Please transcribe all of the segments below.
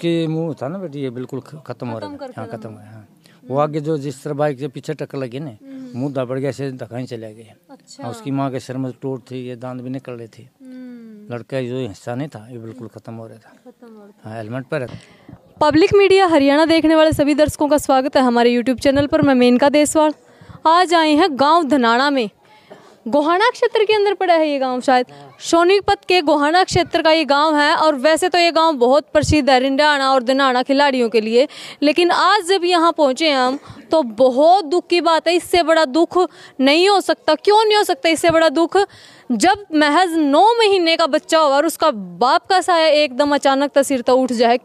के मुंह था ना बेटी ये बिल्कुल खत्म हो रहा है हाँ, खत्म हो हाँ। हम्म। वो आगे जो जिस तरह बाइक से पीछे टक्कर लगी ना हम्म। मुंह दबड़ गया से ही चले गए अच्छा। उसकी माँ के सिर में टूट थी ये दांत भी निकल रहे थे हम्म। लड़का जो हिस्सा नहीं था ये बिल्कुल खत्म हो रहा था हाँ हेलमेट पर पब्लिक मीडिया हरियाणा देखने वाले सभी दर्शकों का स्वागत है हमारे यूट्यूब चैनल पर मैं मेनका देसवाल आज आए हैं गाँव धनाड़ा में गोहाना क्षेत्र के अंदर पड़ा है ये गांव शायद सोनीपत के गोहाना क्षेत्र का ये गांव है और वैसे तो ये गांव बहुत प्रसिद्ध है रिंडाना और दिनाना खिलाड़ियों के लिए लेकिन आज जब यहाँ पहुँचे हम तो बहुत दुख की बात है इससे बड़ा दुख नहीं हो सकता क्यों नहीं हो सकता इससे बड़ा दुख जब महज नौ महीने का बच्चा हुआ और उसका बाप का साया एकदम अचानक तसीरता तो उठ जाए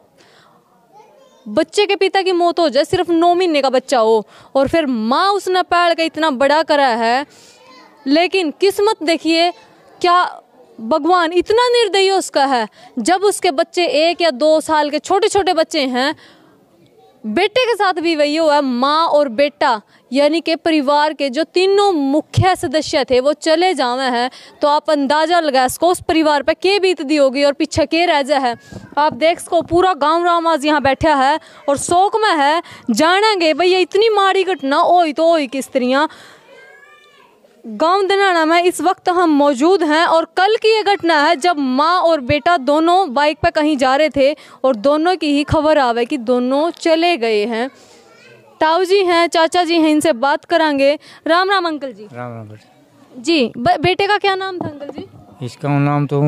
बच्चे के पिता की मौत हो जाए सिर्फ नौ महीने का बच्चा हो और फिर माँ उसने पैड़ का इतना बड़ा करा है लेकिन किस्मत देखिए क्या भगवान इतना निर्दयी उसका है जब उसके बच्चे एक या दो साल के छोटे छोटे बच्चे हैं बेटे के साथ भी वही हुआ माँ और बेटा यानी कि परिवार के जो तीनों मुख्य सदस्य थे वो चले जावे हैं तो आप अंदाज़ा लगा सको उस परिवार पर के बीत दी होगी और पीछे के रह जा है आप देख सको पूरा गांव राम आज यहाँ बैठा है और शोक में है जानेंगे भैया इतनी माड़ी घटना हो तो हो किस्त्रियाँ गांव दिनाना में इस वक्त हम मौजूद हैं और कल की ये घटना है जब माँ और बेटा दोनों बाइक पर कहीं जा रहे थे और दोनों की ही खबर आवे कि दोनों चले गए हैं ताऊ जी हैं चाचा जी हैं इनसे बात करेंगे राम राम अंकल जी राम राम जी बेटे का क्या नाम था अंकल जी इसका नाम तो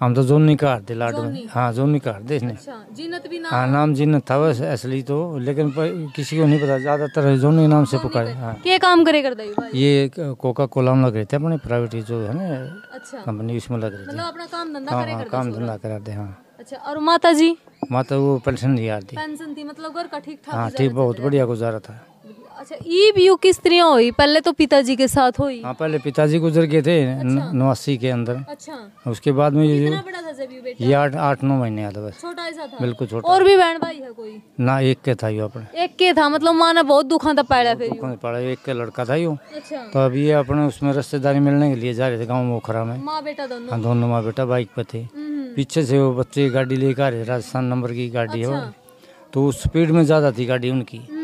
हम तो जोनी कार थे लाड में हाँ जोनी कार थे अच्छा, जीनत भी नाम हाँ नाम जीनत था बस असली तो लेकिन किसी को नहीं पता ज्यादातर जोनी नाम से पुकारे हाँ क्या काम करे कर ये कोका कोला में लग रहे थे अपने प्राइवेट जो है ना अच्छा कंपनी उसमें लग रही थी मतलब काम धंधा हाँ हाँ काम धंधा कराते हाँ अच्छा और माता जी माता वो पेंशन आती पेंशन थी मतलब घर का हाँ, ठीक था हाँ ठीक बहुत बढ़िया गुजारा था अच्छा ईब यू की तरह हुई पहले तो पिताजी के साथ हुई हाँ पहले पिताजी गुजर गए थे अच्छा। नवासी के अंदर अच्छा उसके बाद में तो ये बड़ा था ये आठ आठ नौ महीने का था बस छोटा ऐसा था बिल्कुल छोटा और भी बहन भाई है कोई ना एक के था यू अपने एक के था मतलब माना बहुत दुखा था पैदा फिर दुखा पड़ा एक का लड़का था यू अच्छा तो अब ये अपने उसमें रिश्तेदारी मिलने के लिए जा रहे थे गाँव मोखरा में बेटा दोनों हाँ, दोनों माँ बेटा बाइक पे थे हम्म, हम्म। पीछे से वो बच्चे गाड़ी लेकर आ रहे राजस्थान नंबर की गाड़ी है अच्छा। तो स्पीड में ज्यादा थी गाड़ी उनकी हम्म,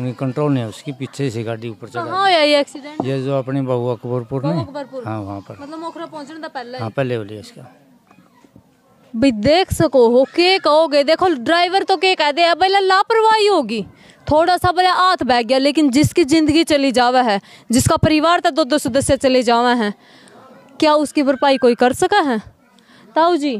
उनकी कंट्रोल नहीं है उसकी पीछे से गाड़ी ऊपर चला हाँ यही एक्सीडेंट ये जो अपने बहु अकबरपुर में हाँ वहाँ पर मतलब मोखरा पहुँचना था पहले हाँ पहले बोलिए इसका भाई देख सको हो के कहोगे देखो ड्राइवर तो के कह दे पहले लापरवाही होगी थोड़ा सा भले हाथ बह गया लेकिन जिसकी ज़िंदगी चली जावा है जिसका परिवार था दो दो सदस्य चले जावा हैं क्या उसकी भरपाई कोई कर सका है ताऊ जी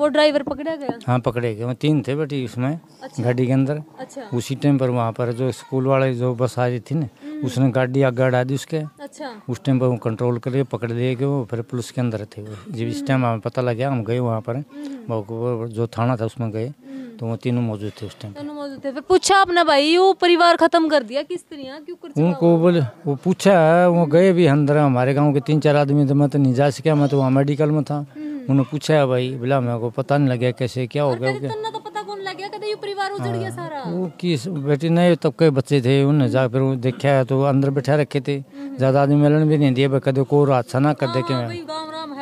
वो ड्राइवर पकड़ा गया हाँ पकड़े गए तीन थे बेटी उसमें अच्छा। गाड़ी के अंदर अच्छा। उसी टाइम पर वहाँ पर जो स्कूल वाले जो बस आ रही थी ना हम्म। उसने गाड़ी आगे अड़ा दी उसके अच्छा। उस टाइम पर वो कंट्रोल लिए पकड़ लिए गए फिर पुलिस के अंदर थे वो जब इस टाइम हमें पता लग गया हम गए वहाँ पर हम्म। जो थाना था उसमें गए हम्म। तो वो तीनों मौजूद थे उस टाइम तीनों मौजूद थे फिर पूछा आपने भाई वो परिवार खत्म कर दिया किस तरह क्यों उनको बोले वो पूछा वो गए भी अंदर हमारे गाँव के तीन चार आदमी तो मैं तो नहीं जा सके मैं तो वहाँ मेडिकल में था उन्होंने पूछा है भाई बोला मेरे को पता नहीं लगे कैसे क्या हो गया तो पता कौन लग गया कदे परिवार उजड़ गया हाँ। सारा वो किस बेटी नहीं तब के बच्चे थे उन्हें जा फिर देखा है तो अंदर बैठा रखे थे हम्म। ज्यादा आदमी मिलन भी नहीं दिया कदे को हादसा ना कर दे के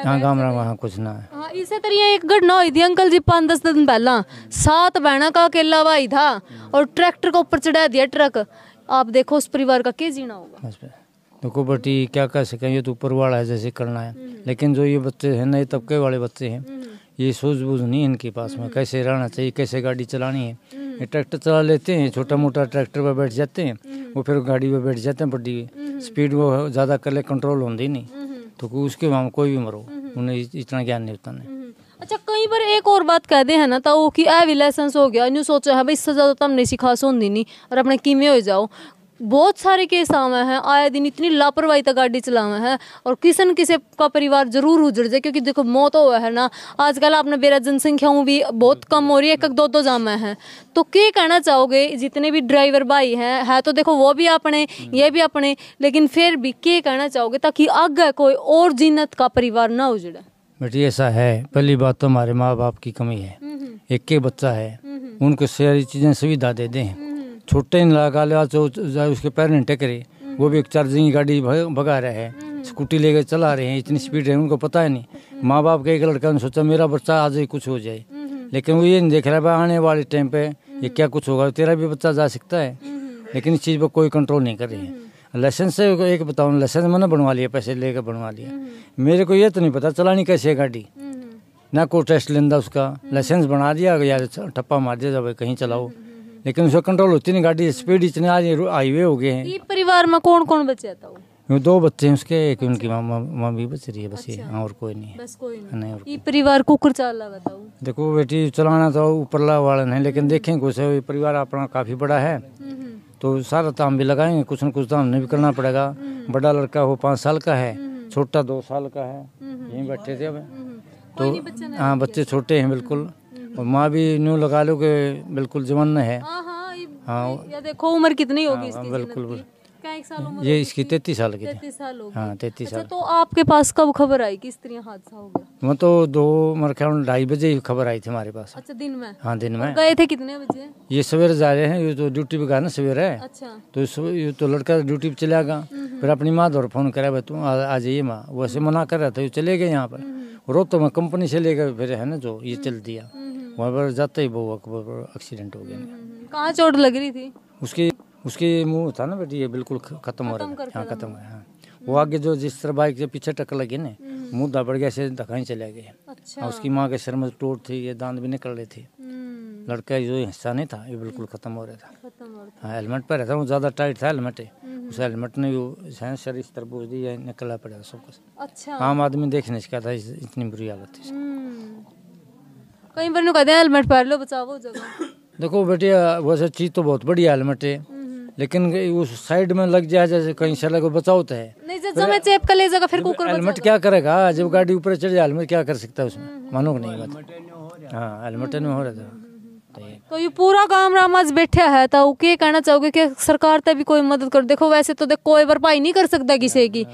हाँ गांव राम हाँ कुछ ना है हाँ, इसे तरह तो एक घटना हुई थी अंकल जी पाँच दस दिन पहला सात बहना का अकेला भाई था और ट्रैक्टर के ऊपर चढ़ा दिया ट्रक आप देखो उस परिवार का क्या जीना होगा देखो बेटी क्या कह सकें ये तो ऊपर वाला है जैसे करना है हम्म। लेकिन जो ये बच्चे हैं नए तबके वाले बच्चे हैं हम्म। ये सूझबूझ नहीं इनके पास में हम्म। कैसे रहना चाहिए कैसे गाड़ी चलानी है ये ट्रैक्टर चला लेते हैं छोटा मोटा ट्रैक्टर पर बैठ जाते हैं वो फिर गाड़ी पर बैठ जाते हैं बड्डी स्पीड वो ज़्यादा कर ले कंट्रोल होती नहीं तो उसके वहाँ कोई भी मरो उन्हें इतना ज्ञान नहीं होता नहीं अच्छा कई बार एक और बात कह दे है ना तो वो कि ए भी लाइसेंस हो गया इन्हें सोचा है भाई इससे ज़्यादा तो हम नहीं सिखा सुन दी नहीं और अपने किमें हो जाओ बहुत सारे केस आवे हैं आए दिन इतनी लापरवाही तक गाड़ी चलावे हैं और किसी न किसी का परिवार जरूर उजड़ जाए क्योंकि देखो मौत हो है ना आजकल आपने बेरा जनसंख्याओं भी बहुत कम हो रही है एक दो दो जामे हैं तो क्या कहना चाहोगे जितने भी ड्राइवर भाई हैं है तो देखो वो भी अपने ये भी अपने लेकिन फिर भी क्या कहना चाहोगे ताकि आगे कोई और जिन्नत का परिवार ना उजड़े बेटी ऐसा है पहली बात तो हमारे माँ बाप की कमी है हम्म, हम्म। एक एक बच्चा है हम्म, उनको सारी चीज़ें सुविधा दे दें छोटे लगा लिया जो जाए उसके पैर ने टेकरे वो भी एक चार्जिंग गाड़ी भगा रहे हैं स्कूटी लेकर चला रहे हैं इतनी स्पीड है उनको पता ही नहीं माँ बाप का एक लड़का ने सोचा मेरा बच्चा आज ही कुछ हो जाए लेकिन वो ये नहीं देख रहा है आने वाले टाइम पे ये क्या कुछ होगा तेरा भी बच्चा जा सकता है लेकिन इस चीज़ पर कोई कंट्रोल नहीं कर रही है लाइसेंस से एक बताओ लाइसेंस मैंने बनवा लिया पैसे लेकर बनवा लिया मेरे को ये तो नहीं पता चलानी कैसे है गाड़ी ना कोई टेस्ट लेंदा उसका लाइसेंस बना दिया यार ठप्पा मार दिया जब कहीं चलाओ लेकिन उसका कंट्रोल होती नहीं गाड़ी स्पीड इतने आज हाईवे हो गए हैं परिवार में कौन कौन बच्चे आता दो बच्चे हैं उसके एक उनकी अच्छा। मामा भी बच रही है बस अच्छा। ये हाँ, और कोई नहीं बस कोई नहीं, नहीं और परिवार कुकर चला बताओ देखो बेटी चलाना तो ऊपरला वाला नहीं लेकिन हम्म। देखें कुछ परिवार अपना काफी बड़ा है हम्म, हम्म। तो सारा ताम भी लगाएंगे कुछ न कुछ दाम तो नहीं भी करना पड़ेगा बड़ा लड़का वो पाँच साल का है छोटा दो साल का है यहीं बैठे थे अब तो हाँ बच्चे छोटे हैं बिल्कुल और माँ भी न्यू लगा लो के बिल्कुल जवान है हाँ, हाँ, हाँ। देखो उम्र कितनी होगी हाँ, इसकी बिल्कुल ये इसकी तैतीस साल की तैतीस साल हाँ तैतीस अच्छा, साल तो आपके पास कब खबर आई किस तरह हादसा हो गया वो तो दो मेरे ख्याल ढाई बजे खबर आई थी हमारे पास अच्छा दिन में हाँ दिन में गए थे कितने बजे ये सवेरे जा रहे हैं ये तो ड्यूटी पे गए ना सवेरे अच्छा तो ये तो लड़का ड्यूटी पे चला गया फिर अपनी माँ द्वारा फोन करा भाई तू आ जाइए माँ वैसे मना कर रहा था ये चले गए यहाँ पर रो तो मैं कंपनी से लेकर फिर है ना जो ये हम्म। चल दिया हम्म। वहाँ पर जाते ही बहु पर एक्सीडेंट हो गया हम्म, हम्म, हम्म। कहाँ चोट लग रही थी उसके उसके मुंह था ना बेटी ये बिल्कुल खत्म हो रहा है हाँ खत्म है हाँ वो आगे जो जिस तरह बाइक से पीछे टक्कर लगी ना मुंह दबड़ गया से धकाई चले गए अच्छा। हाँ, उसकी माँ के सर में टूट थी ये दांत भी निकल रहे थे लड़का जो हिस्सा नहीं था ये बिल्कुल खत्म हो रहा था हाँ हेलमेट पर रहता वो ज़्यादा टाइट था हेलमेट उस हेलमेट ने वो सर इस तरह पूछ दी निकलना पड़ा सब कुछ अच्छा। आम आदमी देखने से क्या था इतनी बुरी हालत थी कहीं पर कहते हैं हेलमेट पहन लो बचाओ देखो बेटे वैसे चीज तो बहुत बढ़िया हेलमेट है लेकिन उस साइड में लग जाए जैसे कहीं से लगे बचाओ तो है नहीं चेप कर ले जगह फिर कुकर हेलमेट क्या करेगा जब गाड़ी ऊपर चढ़ जाए हेलमेट क्या कर सकता है उसमें हम्म, हम्म। मानो नहीं बात हाँ हेलमेट में हो रहा था तो, तो ये पूरा काम राम आज बैठे है तो वो क्या कहना चाहोगे कि सरकार तो भी कोई मदद कर देखो वैसे तो देखो कोई भरपाई नहीं कर सकता किसी की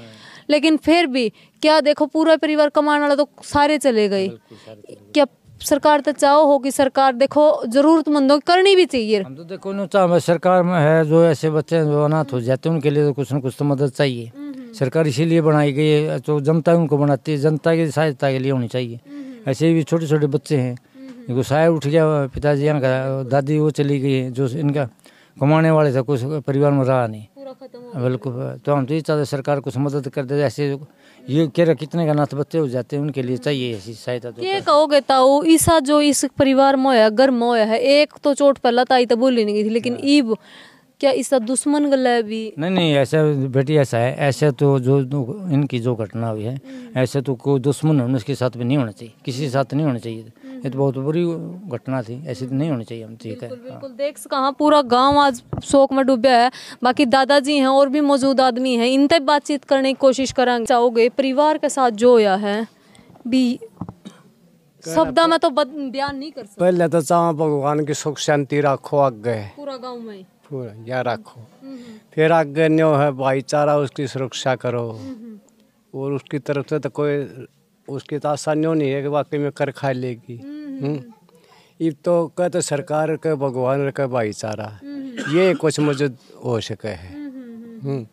लेकिन फिर भी क्या देखो पूरा परिवार कमाने वाला तो सारे चले गए क्या सरकार तो चाहो हो कि सरकार देखो जरूरतमंदों की करनी भी चाहिए हम तो देखो ना चाहे सरकार में है जो ऐसे बच्चे जो अनाथ हो जाते हैं उनके लिए तो कुछ ना कुछ तो मदद चाहिए सरकार इसीलिए बनाई गई है तो जनता उनको बनाती है जनता की सहायता के लिए होनी चाहिए ऐसे भी छोटे छोटे बच्चे हैं इनको साया उठ गया पिताजी इनका दादी वो चली गई है जो इनका कमाने वाले थे कुछ परिवार में रहा नहीं बिल्कुल तो हम तो ये चाहते सरकार कुछ मदद कर दे ऐसे ये कह रहे कितने का नाथ बच्चे हो जाते हैं उनके लिए चाहिए ऐसी सहायता तो ये कहोगे ताओ ईसा जो इस परिवार में होया घर में होया है एक तो चोट पर लताई तो बोली नहीं गई थी लेकिन हाँ। ईब क्या इस दुश्मन गल है अभी नहीं नहीं ऐसा बेटी ऐसा है ऐसे तो जो इनकी जो घटना हुई है हम्म। ऐसे तो कोई दुश्मन है उसके साथ भी नहीं होना चाहिए किसी के साथ नहीं होना चाहिए हम्म। ये तो बहुत बुरी घटना थी ऐसी तो नहीं होनी चाहिए हम ठीक है बिल्कुल देख कहा पूरा गाँव आज शोक में डूबा है बाकी दादाजी हैं और भी मौजूद आदमी हैं इन बातचीत करने की कोशिश करेंगे चाहोगे परिवार के साथ जो होया है भी शब्द में तो बयान नहीं कर सकते पहले तो चाह भगवान की सुख शांति रखो आगे पूरा गाँव में या रखो फिर आगे न्यो है भाईचारा उसकी सुरक्षा करो और उसकी तरफ से तो कोई उसकी तो आसान न्यो नहीं है कि वाकई में कर खा लेगी हम्म। ये तो कहते तो सरकार के भगवान का भाईचारा ये कुछ मुझे हो सके है हम्म।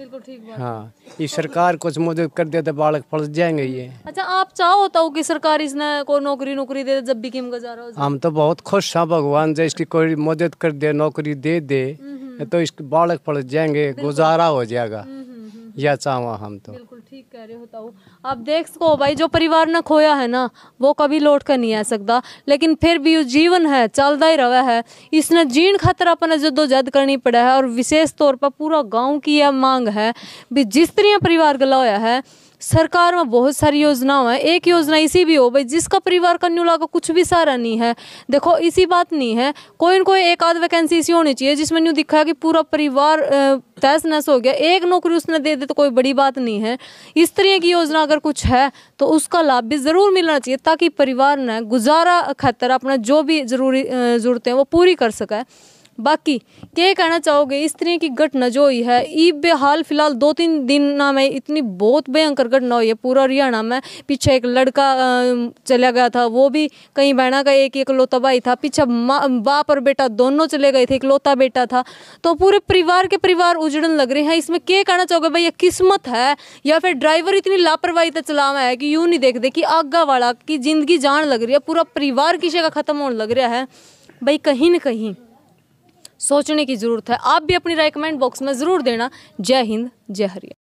बिल्कुल ठीक बात हाँ ये सरकार कुछ मदद कर दे तो बालक फल जाएंगे ये अच्छा आप चाहो होता हो कि सरकार इसने को नौकरी नौकरी दे जब भी किम गुजारा हम तो बहुत खुश हैं भगवान जैसे इसकी कोई मदद कर दे नौकरी दे दे हम्म, हम्म। तो इसके बालक फंस जाएंगे गुजारा हो जाएगा हम्म, यह चाहो हम तो ठीक कह रहे हो ताऊ आप देख सको भाई जो परिवार ने खोया है ना वो कभी लौट कर नहीं आ सकता लेकिन फिर भी जीवन है चलता ही रहा है इसने जीण खातर अपने जद्दोजहद करनी पड़ा है और विशेष तौर पर पूरा गाँव की यह मांग है भी जिस तरह परिवार गला होया है सरकार में बहुत सारी योजनाओं है एक योजना इसी भी हो भाई जिसका परिवार कन्यूला का कुछ भी सहारा नहीं है देखो इसी बात नहीं है कोई न कोई एक आध वैकेंसी ऐसी होनी चाहिए जिसमें न्यू दिखा कि पूरा परिवार तहस नहस हो गया एक नौकरी उसने दे दे तो कोई बड़ी बात नहीं है इस तरह की योजना अगर कुछ है तो उसका लाभ भी ज़रूर मिलना चाहिए ताकि परिवार ने गुजारा खतर अपना जो भी ज़रूरी ज़रूरतें वो पूरी कर सकें बाकी के कहना चाहोगे इस तरह की घटना जो हुई है ईब हाल फिलहाल दो तीन दिन ना में इतनी बहुत भयंकर घटना हुई है पूरा हरियाणा में पीछे एक लड़का चला गया था वो भी कहीं बहना का एक एक लोता भाई था पीछे बाप और बेटा दोनों चले गए थे एक लोता बेटा था तो पूरे परिवार के परिवार उजड़न लग रहे हैं इसमें क्या कहना चाहोगे भाई ये किस्मत है या फिर ड्राइवर इतनी लापरवाही तक चलावा है कि यूँ नहीं देखते कि आगा वाला की जिंदगी जान लग रही है पूरा परिवार किसी का खत्म होने लग रहा है भाई कहीं ना कहीं सोचने की ज़रूरत है आप भी अपनी राय कमेंट बॉक्स में ज़रूर देना जय हिंद जय हरिया